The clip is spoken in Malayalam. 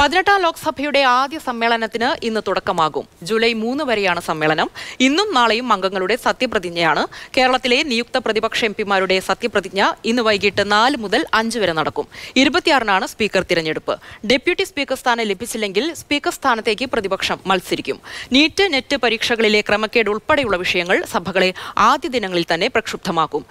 പതിനെട്ടാം ലോക്സഭയുടെ ആദ്യ സമ്മേളനത്തിന് ഇന്ന് തുടക്കമാകും ജൂലൈ മൂന്ന് വരെയാണ് സമ്മേളനം ഇന്നും നാളെയും അംഗങ്ങളുടെ സത്യപ്രതിജ്ഞയാണ് കേരളത്തിലെ നിയുക്ത പ്രതിപക്ഷ എംപിമാരുടെ സത്യപ്രതിജ്ഞ ഇന്ന് വൈകിട്ട് നാല് മുതൽ അഞ്ച് വരെ നടക്കും ഇരുപത്തിയാറിനാണ് സ്പീക്കർ തിരഞ്ഞെടുപ്പ് ഡെപ്യൂട്ടി സ്പീക്കർ സ്ഥാനം ലഭിച്ചില്ലെങ്കിൽ സ്പീക്കർ സ്ഥാനത്തേക്ക് പ്രതിപക്ഷം മത്സരിക്കും നീറ്റ് നെറ്റ് പരീക്ഷകളിലെ ക്രമക്കേട് ഉൾപ്പെടെയുള്ള വിഷയങ്ങൾ സഭകളെ ആദ്യ ദിനങ്ങളിൽ തന്നെ പ്രക്ഷുബ്ധമാക്കും